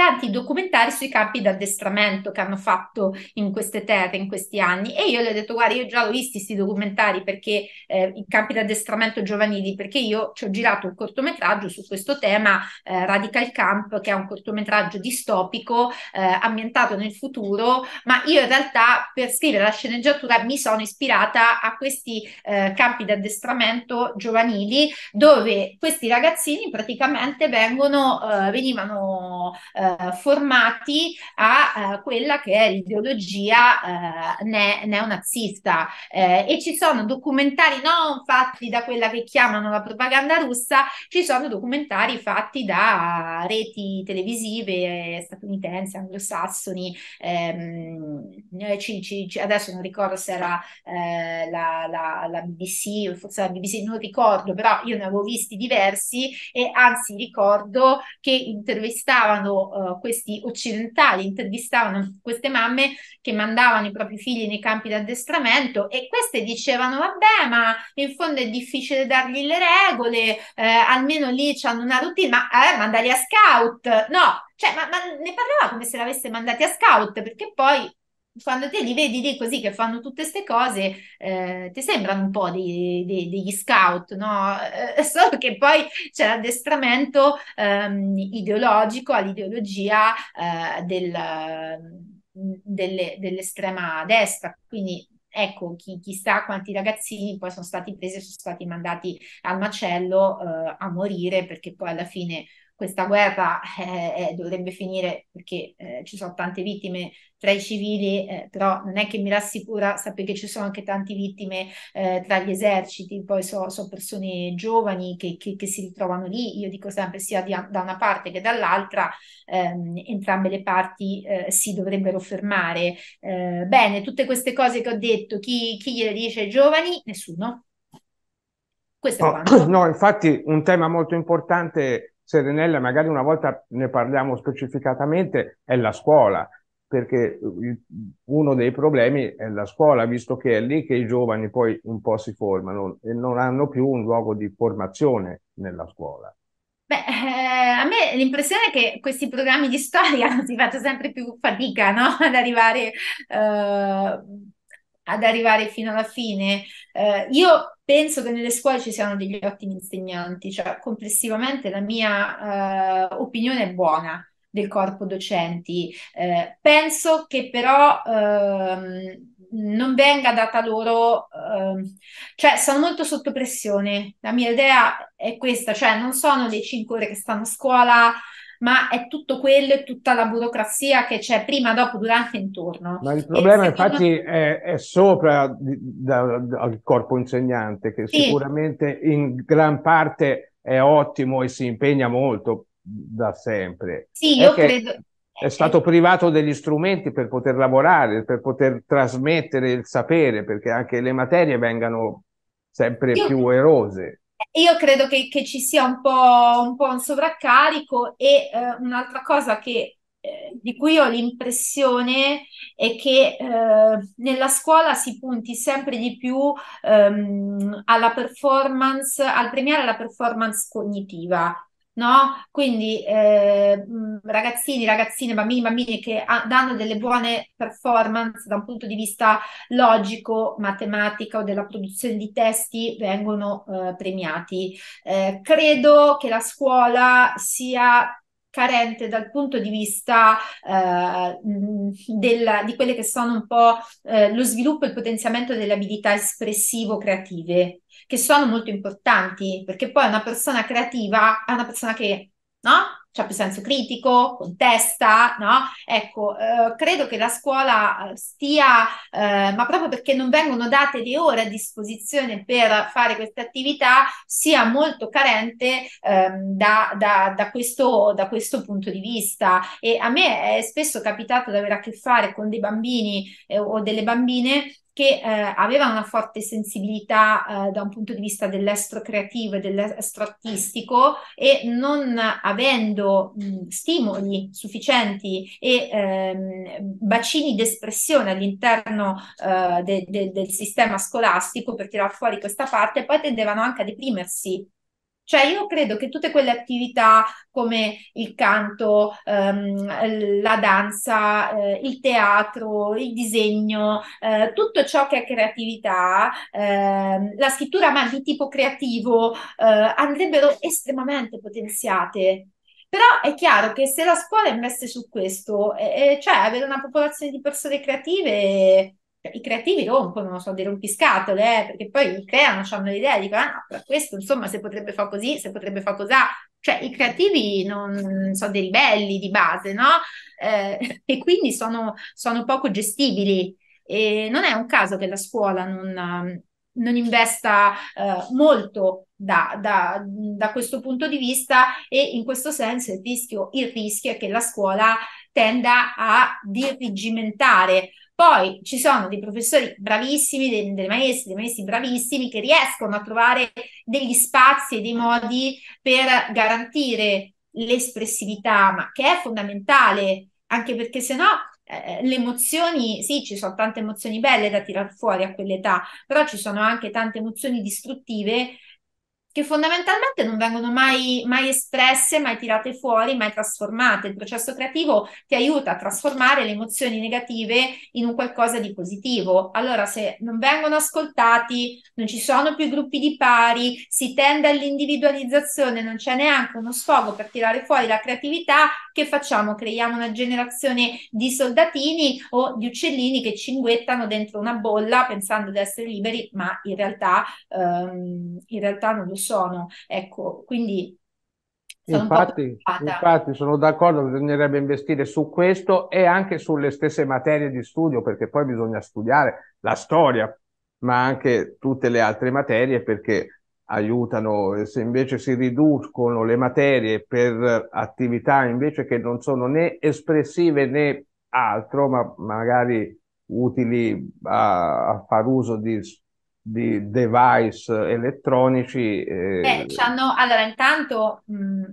tanti documentari sui campi d'addestramento che hanno fatto in queste terre in questi anni e io le ho detto guarda io già l'ho visto questi documentari perché eh, i campi d'addestramento giovanili perché io ci ho girato un cortometraggio su questo tema eh, Radical Camp che è un cortometraggio distopico eh, ambientato nel futuro ma io in realtà per scrivere la sceneggiatura mi sono ispirata a questi eh, campi d'addestramento giovanili dove questi ragazzini praticamente vengono eh, venivano eh, eh, formati a eh, quella che è l'ideologia eh, ne- neonazista eh, e ci sono documentari non fatti da quella che chiamano la propaganda russa, ci sono documentari fatti da reti televisive statunitensi, anglosassoni, ehm, eh, ci, ci, adesso non ricordo se era eh, la, la, la BBC, forse la BBC, non ricordo, però io ne avevo visti diversi e anzi ricordo che intervistavano eh, questi occidentali intervistavano queste mamme che mandavano i propri figli nei campi di addestramento e queste dicevano vabbè ma in fondo è difficile dargli le regole, eh, almeno lì hanno una routine, ma eh, mandali a scout, no, cioè ma, ma ne parlava come se l'avesse mandati a scout perché poi quando te li vedi lì così che fanno tutte queste cose, eh, ti sembrano un po' dei, dei, degli scout, no? Eh, solo che poi c'è l'addestramento ehm, ideologico all'ideologia eh, del, delle, dell'estrema destra, quindi ecco chi, chissà quanti ragazzini poi sono stati presi e sono stati mandati al macello eh, a morire perché poi alla fine questa guerra eh, eh, dovrebbe finire perché eh, ci sono tante vittime tra i civili, eh, però non è che mi rassicura sapere che ci sono anche tante vittime eh, tra gli eserciti, poi sono so persone giovani che, che, che, si ritrovano lì, io dico sempre sia di, da una parte che dall'altra, ehm, entrambe le parti eh, si dovrebbero fermare. bene, tutte queste cose che ho detto, chi, chi gliele dice ai giovani? Nessuno. Questo è No, no, infatti un tema molto importante Serenella, magari una volta ne parliamo specificatamente, è la scuola, perché eh, uno dei problemi è la scuola, visto che è lì che i giovani poi un po' si formano e non hanno più un luogo di formazione nella scuola. Beh, eh, a me l'impressione è che questi programmi di storia si faccia sempre più fatica, no? Ad arrivare... Eh ad arrivare fino alla fine. Eh, io penso che nelle scuole ci siano degli ottimi insegnanti, cioè complessivamente la mia eh, opinione è buona del corpo docenti. Eh, penso che però ehm, non venga data loro, ehm, cioè sono molto sotto pressione. La mia idea è questa, cioè non sono le 5 ore che stanno a scuola ma è tutto quello e tutta la burocrazia che c'è prima, dopo, durante e intorno. Ma il problema infatti è, è, sopra di, corpo insegnante che sì. sicuramente in gran parte è ottimo e si impegna molto da sempre. Sì, io credo è stato privato degli strumenti per poter lavorare, per poter trasmettere il sapere, perché anche le materie vengano sempre più erose. Io credo che, che ci sia un po', un, po un sovraccarico e eh, un'altra cosa che eh, di cui ho l'impressione è che eh, nella scuola si punti sempre di più ehm, alla performance, al premiare la performance cognitiva no? Quindi eh, ragazzini, ragazzine, bambini, bambini che ha, danno delle buone performance da un punto di vista logico, matematica o della produzione di testi vengono eh, premiati. Eh, credo che la scuola sia carente dal punto di vista eh, della, di quelle che sono un po' eh, lo sviluppo e il potenziamento delle abilità espressivo-creative che sono molto importanti, perché poi una persona creativa è una persona che, no? C'ha più senso critico, contesta, no? Ecco, eh, credo che la scuola eh, stia, eh, ma proprio perché non vengono date le ore a disposizione per fare queste attività, sia molto carente eh, da, da, da, questo, da questo punto di vista. E a me è spesso capitato di avere a che fare con dei bambini eh, o delle bambine che eh, aveva una forte sensibilità eh, da un punto di vista dell'estro creativo e dell'estro artistico e non avendo mh, stimoli sufficienti e ehm, bacini d'espressione all'interno eh, de- de- del sistema scolastico per tirar fuori questa parte, poi tendevano anche a deprimersi cioè io credo che tutte quelle attività come il canto, ehm, la danza, eh, il teatro, il disegno, eh, tutto ciò che è creatività, ehm, la scrittura ma di tipo creativo, eh, andrebbero estremamente potenziate. Però è chiaro che se la scuola investe su questo, eh, cioè avere una popolazione di persone creative cioè, i creativi rompono, non so, dei rompiscatole, eh, perché poi creano, hanno l'idea, dicono, ah, no, questo insomma se potrebbe fare così, se potrebbe fare così, cioè i creativi non sono dei ribelli di base, no? Eh, e quindi sono, sono, poco gestibili. E non è un caso che la scuola non, non investa eh, molto da, da, da, questo punto di vista e in questo senso il rischio, il rischio è che la scuola tenda a dirigimentare poi ci sono dei professori bravissimi, dei, dei maestri, dei maestri bravissimi che riescono a trovare degli spazi e dei modi per garantire l'espressività, ma che è fondamentale, anche perché sennò eh, le emozioni, sì, ci sono tante emozioni belle da tirar fuori a quell'età, però ci sono anche tante emozioni distruttive che fondamentalmente non vengono mai, mai, espresse, mai tirate fuori, mai trasformate. Il processo creativo ti aiuta a trasformare le emozioni negative in un qualcosa di positivo. Allora, se non vengono ascoltati, non ci sono più gruppi di pari, si tende all'individualizzazione, non c'è neanche uno sfogo per tirare fuori la creatività, che facciamo? Creiamo una generazione di soldatini o di uccellini che cinguettano dentro una bolla pensando di essere liberi, ma in realtà, ehm, in realtà non lo sono. Ecco, quindi Infatti, infatti, sono d'accordo, bisognerebbe investire su questo e anche sulle stesse materie di studio, perché poi bisogna studiare la storia, ma anche tutte le altre materie perché aiutano, se invece si riducono le materie per attività invece che non sono né espressive né altro, ma magari utili a, a far uso di di device elettronici. Eh. Beh, allora, intanto mh,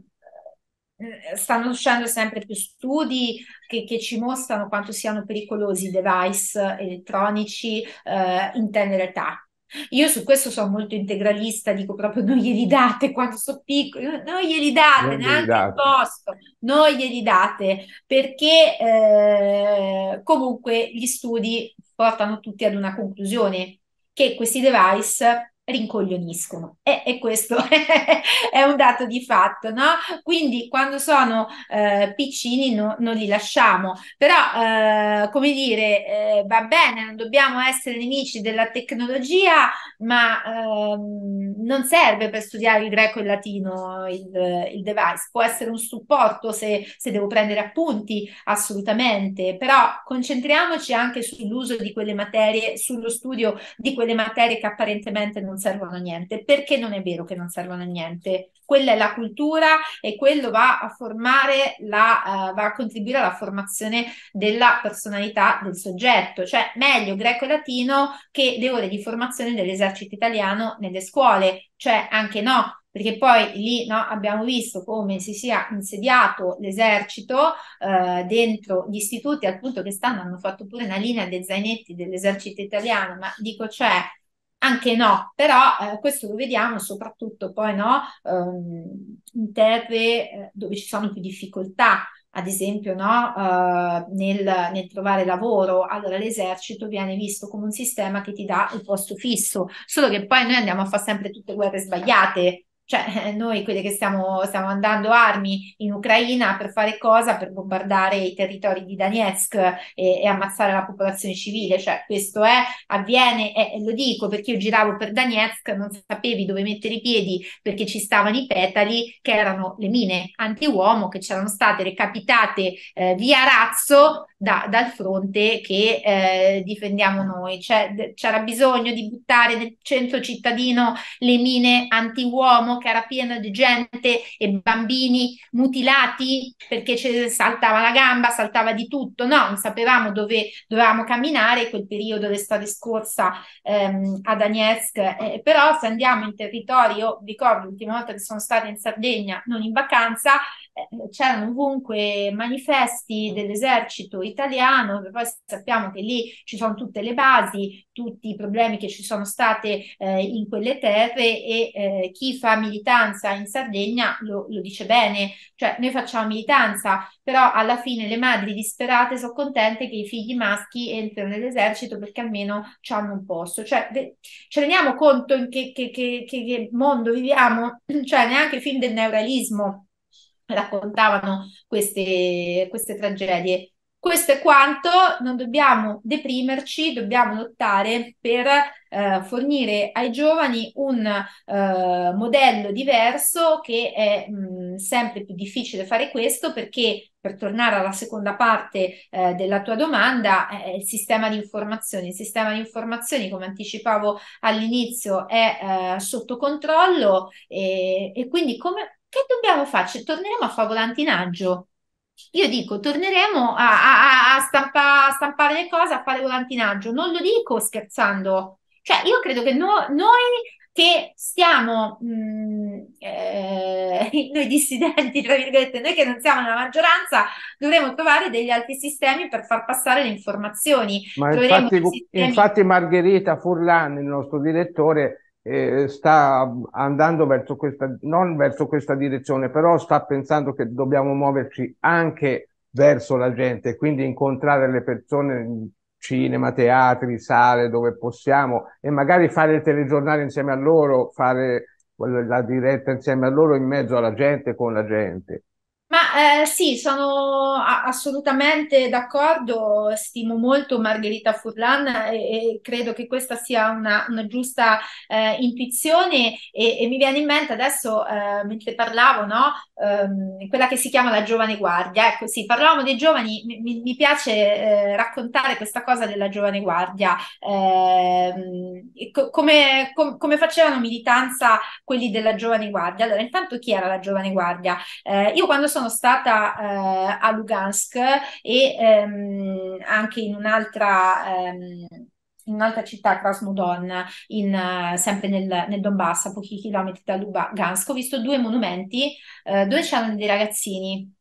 stanno uscendo sempre più studi che, che, ci mostrano quanto siano pericolosi i device elettronici eh, in tenera età. Io su questo sono molto integralista, dico proprio non glieli date quando sono piccolo, non glieli date non neanche date. il posto, non glieli date perché eh, comunque gli studi portano tutti ad una conclusione che questi device rincoglioniscono e, e questo è un dato di fatto, no? Quindi quando sono eh, piccini no, non li lasciamo, però eh, come dire, eh, va bene, non dobbiamo essere nemici della tecnologia, ma ehm, non serve per studiare il greco e il latino il, il device, può essere un supporto se, se devo prendere appunti, assolutamente, però concentriamoci anche sull'uso di quelle materie, sullo studio di quelle materie che apparentemente non non servono a niente, perché non è vero che non servono a niente. Quella è la cultura e quello va a formare la, uh, va a contribuire alla formazione della personalità del soggetto, cioè meglio greco e latino che le ore di formazione dell'esercito italiano nelle scuole, cioè anche no, perché poi lì no, abbiamo visto come si sia insediato l'esercito eh, dentro gli istituti, al punto che stanno hanno fatto pure una linea dei zainetti dell'esercito italiano, ma dico c'è, cioè, anche no, però eh, questo lo vediamo soprattutto poi no, ehm, in terre eh, dove ci sono più difficoltà, ad esempio no, uh, nel, nel, trovare lavoro, allora l'esercito viene visto come un sistema che ti dà il posto fisso, solo che poi noi andiamo a fare sempre tutte guerre sbagliate, cioè, noi quelle che stiamo, stiamo andando armi in Ucraina per fare cosa? Per bombardare i territori di Donetsk e, e ammazzare la popolazione civile. Cioè, questo è, avviene, e lo dico perché io giravo per Donetsk, non sapevi dove mettere i piedi perché ci stavano i petali che erano le mine anti-uomo che c'erano state recapitate eh, via razzo da, dal fronte che eh, difendiamo noi. C'è, cioè, c'era bisogno di buttare nel centro cittadino le mine anti-uomo che era pieno di gente e bambini mutilati perché saltava la gamba, saltava di tutto, no, non sapevamo dove dovevamo camminare, quel periodo l'estate scorsa ehm, a Donetsk, eh, però se andiamo in territorio, ricordo l'ultima volta che sono stata in Sardegna, non in vacanza, eh, c'erano ovunque manifesti dell'esercito italiano, poi sappiamo che lì ci sono tutte le basi, tutti i problemi che ci sono stati eh, in quelle terre e eh, chi fa militanza in Sardegna lo, lo, dice bene, cioè noi facciamo militanza, però alla fine le madri disperate sono contente che i figli maschi entrino nell'esercito perché almeno hanno un posto, cioè ve- ci rendiamo conto in che, che, che, che mondo viviamo, cioè neanche il film del neorealismo raccontavano queste, queste tragedie. Questo è quanto, non dobbiamo deprimerci, dobbiamo lottare per eh, fornire ai giovani un eh, modello diverso che è mh, mm, sempre più difficile fare questo perché per tornare alla seconda parte eh, della tua domanda, eh, il sistema di informazioni. Il sistema di informazioni, come anticipavo all'inizio, è eh, sotto controllo e, e quindi come, che dobbiamo farci? Torneremo a fare volantinaggio? Io dico, torneremo a, a, a, stampa, a, stampare le cose, a fare volantinaggio. Non lo dico scherzando. Cioè, io credo che no, noi che stiamo, mh, mm, eh, noi dissidenti, tra virgolette, noi che non siamo nella maggioranza, dovremo trovare degli altri sistemi per far passare le informazioni. Ma infatti, infatti Margherita Furlan, il nostro direttore, sta andando verso questa, non verso questa direzione, però sta pensando che dobbiamo muoverci anche verso la gente, quindi incontrare le persone in cinema, teatri, sale dove possiamo e magari fare il telegiornale insieme a loro, fare la diretta insieme a loro in mezzo alla gente, con la gente. Ma eh, sì, sono assolutamente d'accordo, stimo molto Margherita Furlan e, e credo che questa sia una, una giusta eh, intuizione e-, e, mi viene in mente adesso, eh, mentre parlavo, no? ehm, quella che si chiama la giovane guardia. Ecco sì, parlavamo dei giovani, mi, mi piace eh, raccontare questa cosa della giovane guardia, ehm, co- come, com- come, facevano militanza quelli della giovane guardia. Allora, intanto chi era la giovane guardia? Eh, io quando sono sono stata eh, a Lugansk e ehm, anche in un'altra... Ehm, in un'altra città, Krasnodon, in, eh, sempre nel, nel, Donbass, a pochi chilometri da Lugansk, ho visto due monumenti eh, dove c'erano dei ragazzini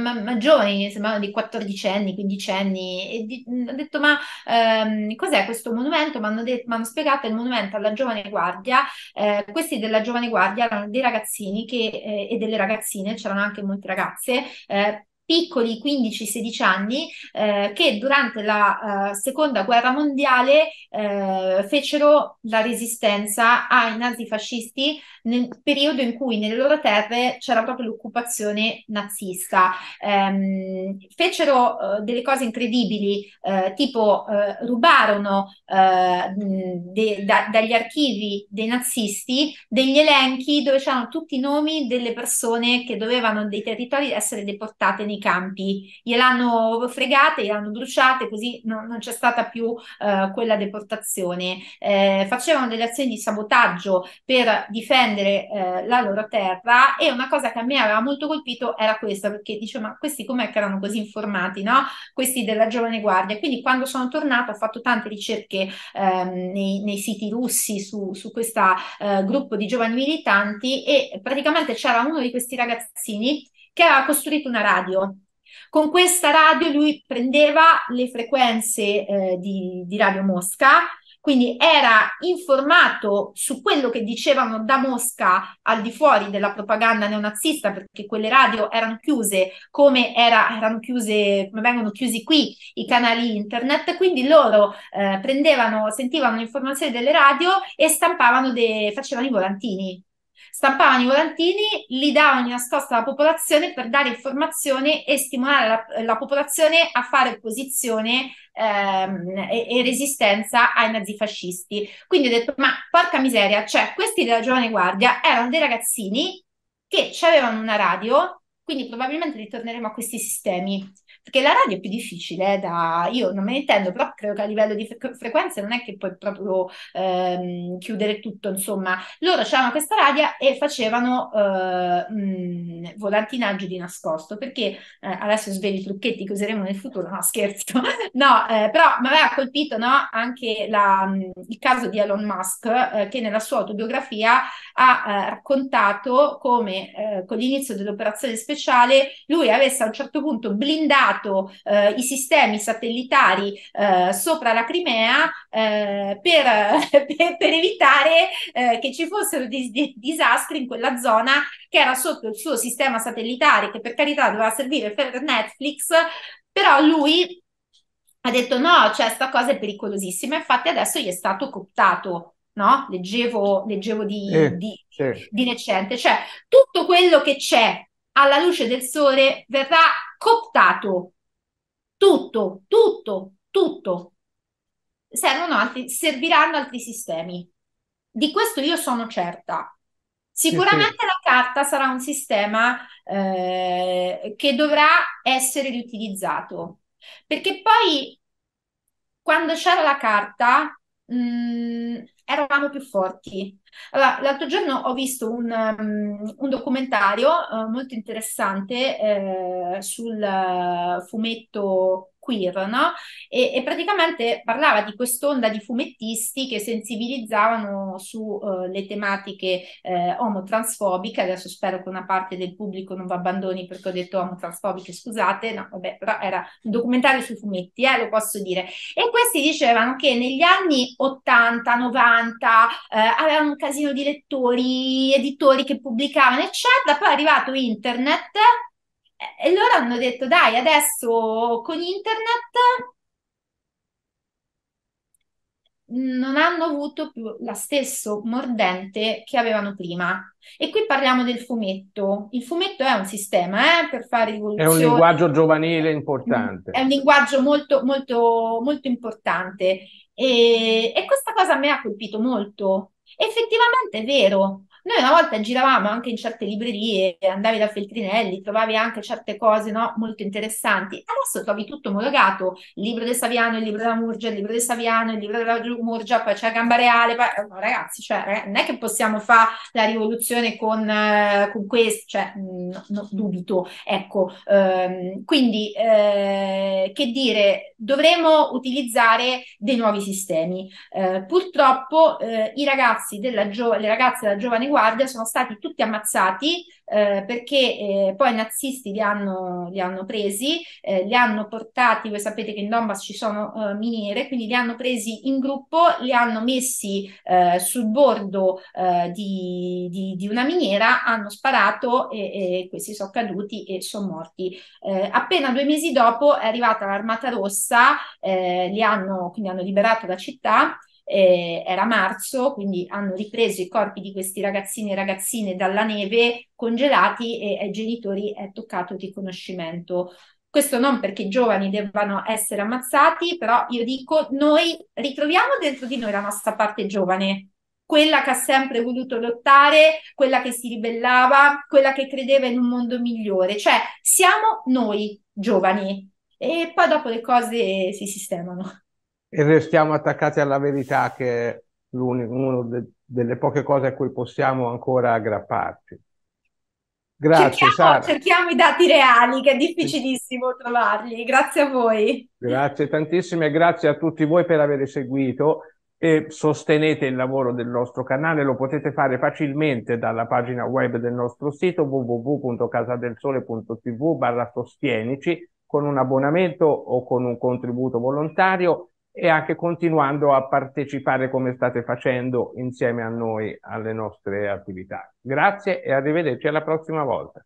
ma, ma giovani, sembravano di 14 anni, 15 anni, e di, ho detto ma ehm, cos'è questo monumento? Mi hanno, de- hanno, spiegato il monumento alla giovane guardia, eh, questi della giovane guardia erano dei ragazzini che, eh, e delle ragazzine, c'erano anche molte ragazze, eh, piccoli 15-16 anni eh, che durante la uh, seconda guerra mondiale eh, fecero la resistenza ai nazifascisti nel periodo in cui nelle loro terre c'era proprio l'occupazione nazista. Ehm, fecero uh, delle cose incredibili, uh, tipo rubarono de- da- dagli archivi dei nazisti degli elenchi dove c'erano tutti i nomi delle persone che dovevano dei territori essere deportate nei i campi, gliel'hanno fregate, gliel'hanno bruciate, così non, non c'è stata più eh, quella deportazione. Eh, facevano delle azioni di sabotaggio per difendere eh, la loro terra e una cosa che a me aveva molto colpito era questa, perché dicevo, ma questi com'è che erano così informati, no? Questi della giovane guardia. Quindi quando sono tornata ho fatto tante ricerche ehm, nei, nei, siti russi su, su questo eh, gruppo di giovani militanti e praticamente c'era uno di questi ragazzini che aveva costruito una radio. Con questa radio lui prendeva le frequenze eh, di, di Radio Mosca, quindi era informato su quello che dicevano da Mosca al di fuori della propaganda neonazista, perché quelle radio erano chiuse come, era, erano chiuse, come vengono chiusi qui i canali internet, quindi loro eh, prendevano, sentivano le informazioni delle radio e stampavano, de, facevano i volantini stampavano i volantini, li davano nascosta alla popolazione per dare informazione e stimolare la, la popolazione a fare opposizione ehm, e, e, resistenza ai nazifascisti. Quindi ho detto, ma porca miseria, cioè questi della giovane guardia erano dei ragazzini che avevano una radio, quindi probabilmente ritorneremo a questi sistemi perché la radio è più difficile eh, da... Io non me ne intendo, però credo che a livello di fre- frequenze non è che puoi proprio ehm, chiudere tutto, insomma. Loro c'erano questa radio e facevano eh, volantinaggio di nascosto, perché eh, adesso svegli i trucchetti che useremo nel futuro, no scherzo, no, eh, però mi aveva colpito no, anche la, il caso di Elon Musk eh, che nella sua autobiografia ha eh, raccontato come con l'inizio dell'operazione speciale lui avesse a un certo punto blindato lanciato eh, i sistemi satellitari eh, sopra la Crimea eh, per, per, per, evitare eh, che ci fossero dis- disastri in quella zona che era sotto il suo sistema satellitare, che per carità doveva servire per Netflix, però lui ha detto no, cioè sta cosa è pericolosissima, infatti adesso gli è stato cooptato no? Leggevo, leggevo di, eh, di, sì. di recente, cioè tutto quello che c'è alla luce del sole verrà cooptato tutto, tutto, tutto. Servono Altri, serviranno altri sistemi. Di questo io sono certa. Sicuramente sì. la carta sarà un sistema eh, che dovrà essere riutilizzato, perché poi quando c'era la carta, mh, mm, eravamo più forti. Allora, l'altro giorno ho visto un, um, un documentario uh, molto interessante uh, sul uh, fumetto queer, no? E, e praticamente parlava di quest'onda di fumettisti che sensibilizzavano sulle eh, uh, tematiche uh, omotransfobiche. Adesso spero che una parte del pubblico non vi abbandoni perché ho detto omotransfobiche, scusate, no, vabbè, però era un documentario sui fumetti, eh, lo posso dire. E questi dicevano che negli anni 80, 90 eh, avevano un casino di lettori, editori che pubblicavano, eccetera. Poi è arrivato internet e loro hanno detto, dai, adesso con internet non hanno avuto più la stesso mordente che avevano prima. E qui parliamo del fumetto. Il fumetto è un sistema eh, per fare rivoluzione. È un linguaggio giovanile importante. È un linguaggio molto, molto, molto importante. E, e questa cosa mi ha colpito molto. Effettivamente è vero. Noi una volta giravamo anche in certe librerie, andavi da Feltrinelli, trovavi anche certe cose no, molto interessanti. Adesso trovi tutto omologato, il libro di Saviano, il libro della Murgia, il libro di Saviano, il libro della Murgia, poi c'è Gamba Reale. Poi... No, eh, ragazzi, cioè, eh, non è che possiamo fare la rivoluzione con, eh, con questo, cioè, mm, no, no, dubito. Ecco, ehm, quindi, eh, che dire, dovremo utilizzare dei nuovi sistemi. Eh, purtroppo eh, i ragazzi della le ragazze della giovane guardia sono stati tutti ammazzati eh, perché eh, poi i nazisti li hanno, li hanno presi, eh, li hanno portati, voi sapete che in Donbass ci sono eh, miniere, quindi li hanno presi in gruppo, li hanno messi eh, sul bordo eh, di, di, di, una miniera, hanno sparato e, e questi sono caduti e sono morti. appena due mesi dopo è arrivata l'Armata Rossa, li hanno, quindi hanno liberato la città eh, era marzo, quindi hanno ripreso i corpi di questi ragazzini e ragazzine dalla neve congelati e ai genitori è toccato il riconoscimento. Questo non perché i giovani debbano essere ammazzati, però io dico noi ritroviamo dentro di noi la nostra parte giovane, quella che ha sempre voluto lottare, quella che si ribellava, quella che credeva in un mondo migliore, cioè siamo noi giovani e poi dopo le cose si sistemano e restiamo attaccati alla verità che è una de- delle poche cose a cui possiamo ancora aggrapparci. Grazie, cerchiamo, Sara. Cerchiamo i dati reali, che è difficilissimo trovarli. Grazie a voi. Grazie tantissime, grazie a tutti voi per aver seguito e sostenete il lavoro del nostro canale. Lo potete fare facilmente dalla pagina web del nostro sito www.casadelsole.tv barra sostienici con un abbonamento o con un contributo volontario e anche continuando a partecipare come state facendo insieme a noi alle nostre attività. Grazie e arrivederci alla prossima volta.